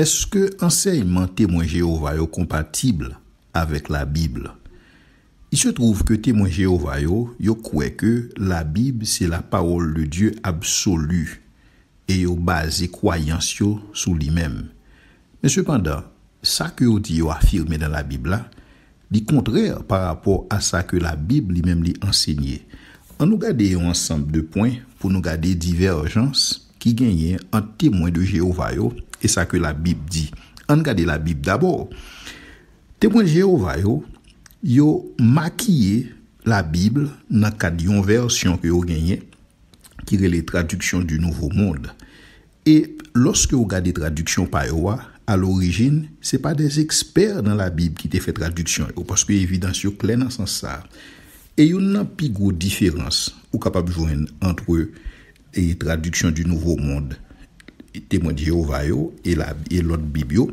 Est-ce que enseignement témoin Jéhovah est compatible avec la Bible? Il se trouve que témoin Jéhovah yo, que la Bible c'est la parole de Dieu absolue et yo basé croyance yo sous lui-même. Mais cependant, ça que yo dit affirmé dans la Bible là, dit contraire par rapport à ça que la Bible lui-même lui enseignait En nous gardons ensemble de points pour nous garder divergences qui gagnent en témoin de Jéhovah E sa ke la Bib di. An gade la Bib dabor. Temwen Jehova yo, yo makiye la Bib na kade yon versyon ke yo genye. Kire le traduksyon du nouvo moun. E loske yo gade traduksyon pa yo wa, al orijin, se pa de eksper nan la Bib ki te fe traduksyon yo. Paske evidans yo plen ansan sa. E yo nan pigou diferans ou kapab joun entre yon traduksyon du nouvo moun. témoins de Jéhovah et l'autre biblio,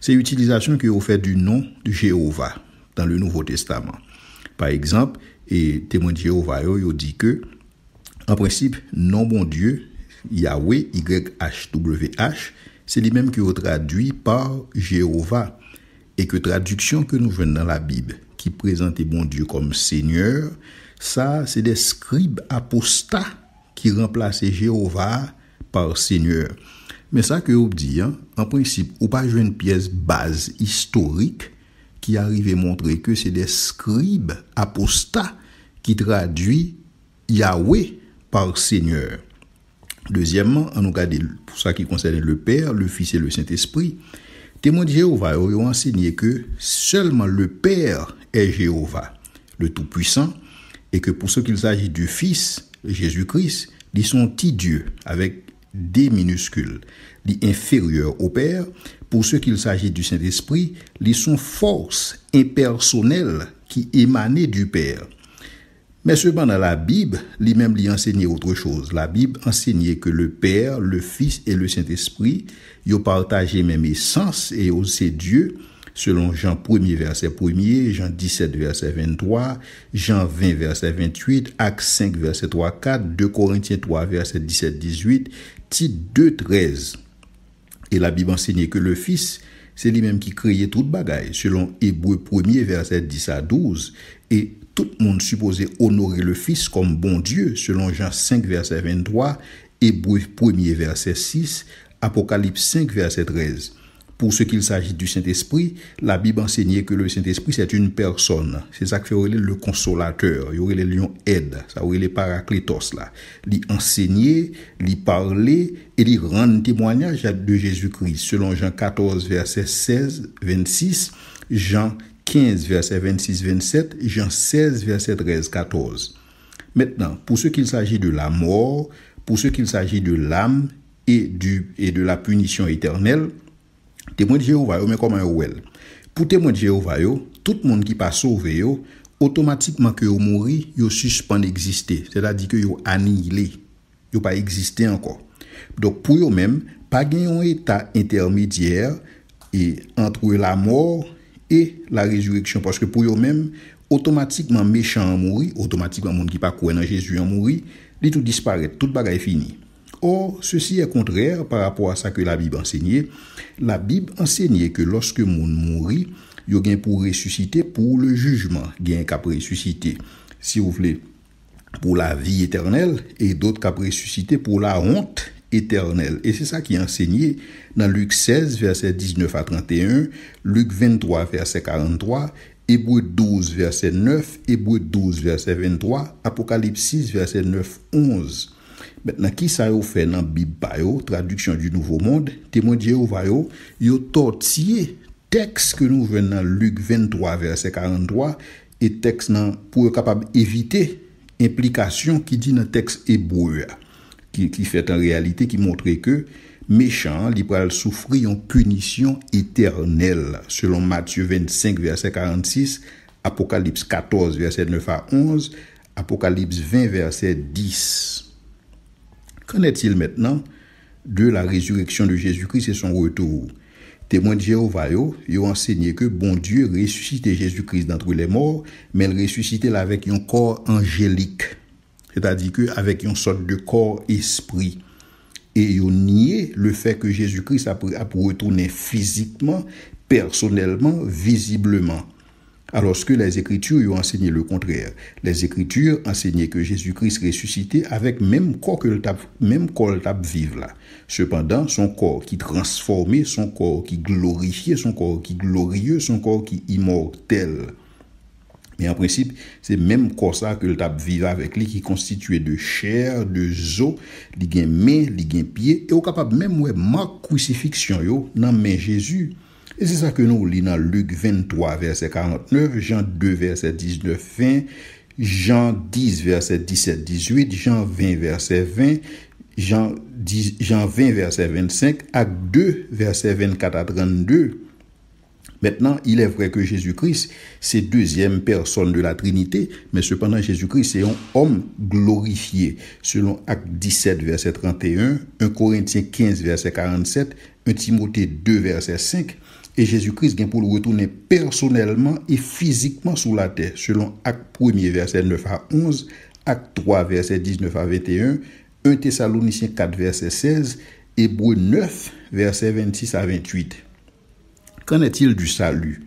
c'est l'utilisation qu'ils ont fait du nom de Jéhovah dans le Nouveau Testament. Par exemple, et témoin de Jéhovah, il dit que, en principe, nom bon Dieu, Yahweh, YHWH, c'est lui-même qui est traduit par Jéhovah. Et que traduction que nous venons dans la Bible, qui présentait bon Dieu comme Seigneur, ça, c'est des scribes apostats qui remplaçaient Jéhovah par Seigneur. Mais ça que vous dit, hein, en principe, ou pas une pièce base historique qui arrive à montrer que c'est des scribes apostats qui traduit Yahweh par Seigneur. Deuxièmement, en tout pour ça qui concerne le Père, le Fils et le Saint-Esprit, témoin de Jéhovah ont enseigné que seulement le Père est Jéhovah, le Tout-Puissant, et que pour ce qu'il s'agit du Fils, Jésus-Christ, ils sont ti Dieu, avec des minuscules, les inférieurs au Père, pour ce qu'il s'agit du Saint-Esprit, les sont force impersonnelles qui émanaient du Père. Mais cependant, la Bible lui-même lui enseignait autre chose. La Bible enseignait que le Père, le Fils et le Saint-Esprit, ils partageaient même essence et aussi Dieu selon Jean 1 verset 1, Jean 17 verset 23, Jean 20 verset 28, Acte 5 verset 3, 4, 2 Corinthiens 3 verset 17, 18, Tite 2, 13. Et la Bible enseigne que le Fils, c'est lui-même qui créait toute bagaille, selon Hébreu 1 verset 10 à 12, et tout le monde supposait honorer le Fils comme bon Dieu, selon Jean 5 verset 23, Hébreu 1 verset 6, Apocalypse 5 verset 13. Pour ce qu'il s'agit du Saint-Esprit, la Bible enseignait que le Saint-Esprit, c'est une personne. C'est ça qui fait le consolateur. Il y aurait les lions aide. Ça aurait les paraclétos, là. L'y enseigner, l'y parler et l'y rendre témoignage de Jésus-Christ. Selon Jean 14, verset 16, 26, Jean 15, verset 26, 27, Jean 16, verset 13, 14. Maintenant, pour ce qu'il s'agit de la mort, pour ce qu'il s'agit de l'âme et de la punition éternelle, Te mwen di jè ou vayou men koman yo wel Pou te mwen di jè ou vayou Tout moun ki pa sove yo Otomatikman ki yo mouri yo suspande egziste Se ta di ki yo aniyle Yo pa egziste anko Dok pou yo men Pa genyon e ta intermedyer E antre la mor E la rezureksyon Poske pou yo men Otomatikman mechan yo mouri Otomatikman moun ki pa kwen an jesu yo mouri Li tout disparet, tout bagay fini Or, ceci est contraire par rapport à ça que la Bible enseignait. La Bible enseignait que lorsque moun mourit, a gen pour ressusciter pour le jugement, qui qu'à ressusciter. Si vous voulez, pour la vie éternelle et d'autres qu'à ressusciter pour la honte éternelle. Et c'est ça qui est enseigné dans Luc 16, verset 19 à 31, Luc 23, verset 43 Hébreu 12, verset 9, Hébreu 12, verset 23, Apocalypse 6, verset 9, 11. bet nan ki sa yo fe nan bib bayo traduksyon di nouvo mond te mwen diye yo vayo yo tot siye teks ke nou ven nan luk 23 verset 43 e teks nan pou e kapab evite implikasyon ki di nan teks eboua ki fet an realite ki montre ke mechan li pral soufri yon kunisyon eternel selon matye 25 verset 46 apokalips 14 verset 9 a 11 apokalips 20 verset 10 Qu'en est-il maintenant de la résurrection de Jésus-Christ et son retour Témoins de Jéhovah, ils ont enseigné que bon Dieu ressuscitait Jésus-Christ d'entre les morts, mais il ressuscitait avec un corps angélique, c'est-à-dire avec une sorte de corps-esprit. Et ils ont nié le fait que Jésus-Christ a, pu retourner physiquement, personnellement, visiblement. Alors que les Écritures ont enseigné le contraire. Les Écritures enseignaient que Jésus-Christ ressuscité avec même corps que le tape même là. Cependant, son corps qui transformait, son corps qui glorifiait, son corps qui glorieux, son corps qui immortel. Mais en principe, c'est même corps ça que le tape vivre avec lui qui constitué de chair, de os, les mains, les pieds et au capable même ouais ma crucifixion yo dans main Jésus. Et c'est ça que nous lisons dans Luc 23, verset 49, Jean 2, verset 19, 20, Jean 10, verset 17, 18, Jean 20, verset 20, Jean, Jean 20, verset 25, Acte 2, verset 24 à 32. Maintenant, il est vrai que Jésus-Christ, c'est deuxième personne de la Trinité, mais cependant Jésus-Christ c'est un homme glorifié, selon Acte 17, verset 31, 1 Corinthiens 15, verset 47, 1 Timothée 2, verset 5. Et Jésus-Christ gen pou le retourner personelman et physiquement sous la terre selon ak 1er verset 9 à 11, ak 3 verset 19 à 21, 1 tesalonicien 4 verset 16, hébreu 9 verset 26 à 28. Kan etil du salut?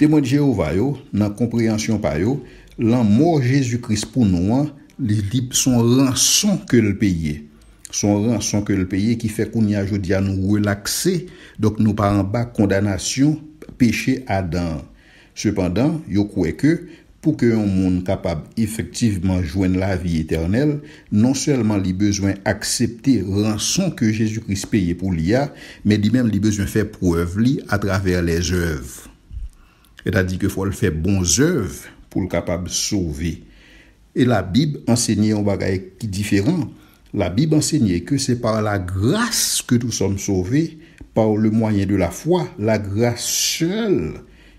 Temo di Jéhovah yo, nan komprehensyon pa yo, lan mor Jésus-Christ pou nouan, li libe son ran son ke l'peye. Son ranson ke l'peye ki fe koun ya jodia nou relakse, dok nou pa an ba kondanasyon peche adan. Sependan, yo kwe ke, pou ke yon moun kapab efektiveman jwen la vi eternel, non selman li bezwen aksepte ranson ke Jésus-Christ peye pou li ya, me li men li bezwen fe pou oeve li atraver les oeve. E ta di ke fol fe bon oeve pou l kapab sove. E la bib ensegne yon bagay ki diferan, La Bible enseignait que c'est par la grâce que nous sommes sauvés, par le moyen de la foi, la grâce seule.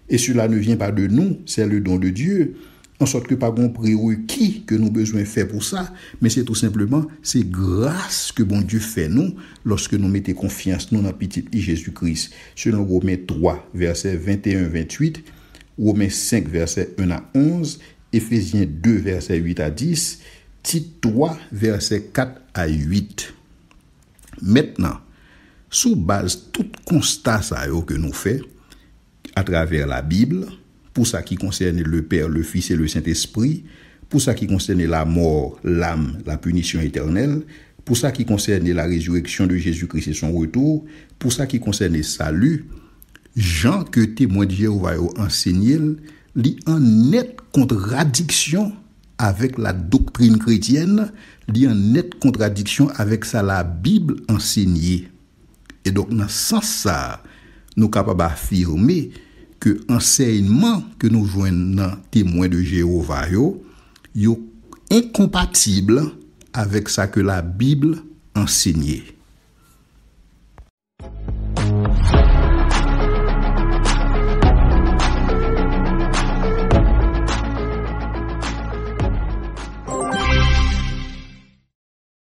Et cela ne vient pas de nous, c'est le don de Dieu. En sorte que pas bon prérequis que nous besoin faire pour ça, mais c'est tout simplement c'est grâce que bon Dieu fait nous lorsque nous mettons confiance nous dans petit Jésus-Christ. Selon Romains 3 verset 21-28, Romains 5 verset 1 à 11, Ephésiens 2 verset 8 à 10, Titre 3, versets 4 à 8. Maintenant, sous base tout constat que nous faisons à travers la Bible, pour ça qui concerne le Père, le Fils et le Saint-Esprit, pour ça qui concerne la mort, l'âme, la punition éternelle, pour ça qui concerne la résurrection de Jésus-Christ et son retour, pour ça qui concerne le salut, Jean que témoin de Jéhovah a enseigné, lit en nette contradiction avec la doctrine chrétienne, a une nette contradiction avec ça la Bible enseignée. Et donc, dans ce sens nous sommes capables que l'enseignement que nous jouons dans témoin de Jéhovah est incompatible avec ça que la Bible enseignait.